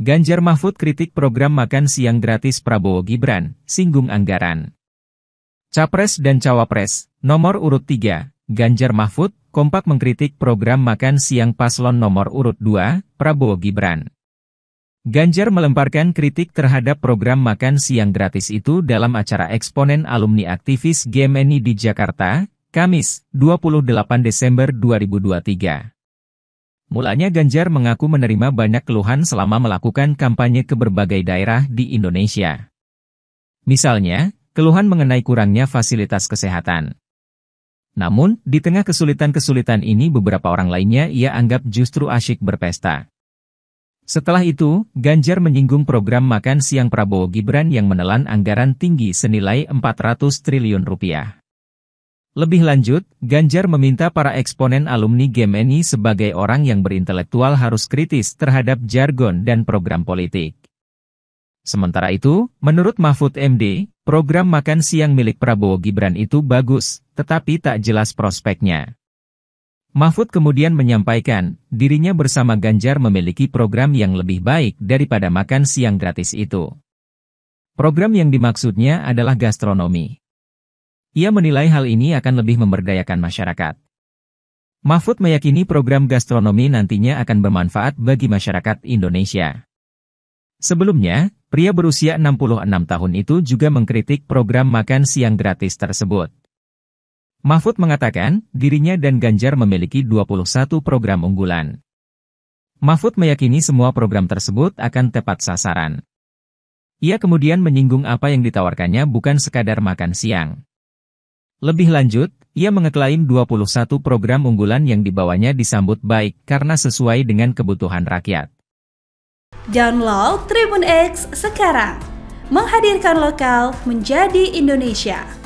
Ganjar Mahfud kritik program makan siang gratis Prabowo Gibran, singgung anggaran. Capres dan Cawapres, nomor urut 3, Ganjar Mahfud, kompak mengkritik program makan siang paslon nomor urut 2, Prabowo Gibran. Ganjar melemparkan kritik terhadap program makan siang gratis itu dalam acara eksponen alumni aktivis GMNI di Jakarta, Kamis, 28 Desember 2023. Mulanya Ganjar mengaku menerima banyak keluhan selama melakukan kampanye ke berbagai daerah di Indonesia. Misalnya, keluhan mengenai kurangnya fasilitas kesehatan. Namun, di tengah kesulitan-kesulitan ini beberapa orang lainnya ia anggap justru asyik berpesta. Setelah itu, Ganjar menyinggung program makan siang Prabowo Gibran yang menelan anggaran tinggi senilai 400 triliun rupiah. Lebih lanjut, Ganjar meminta para eksponen alumni GMNI sebagai orang yang berintelektual harus kritis terhadap jargon dan program politik. Sementara itu, menurut Mahfud MD, program makan siang milik Prabowo Gibran itu bagus, tetapi tak jelas prospeknya. Mahfud kemudian menyampaikan, dirinya bersama Ganjar memiliki program yang lebih baik daripada makan siang gratis itu. Program yang dimaksudnya adalah gastronomi. Ia menilai hal ini akan lebih memberdayakan masyarakat. Mahfud meyakini program gastronomi nantinya akan bermanfaat bagi masyarakat Indonesia. Sebelumnya, pria berusia 66 tahun itu juga mengkritik program makan siang gratis tersebut. Mahfud mengatakan, dirinya dan Ganjar memiliki 21 program unggulan. Mahfud meyakini semua program tersebut akan tepat sasaran. Ia kemudian menyinggung apa yang ditawarkannya bukan sekadar makan siang. Lebih lanjut, ia mengeklaim 21 program unggulan yang dibawanya disambut baik karena sesuai dengan kebutuhan rakyat. Download Tribun X sekarang. Menghadirkan lokal menjadi Indonesia.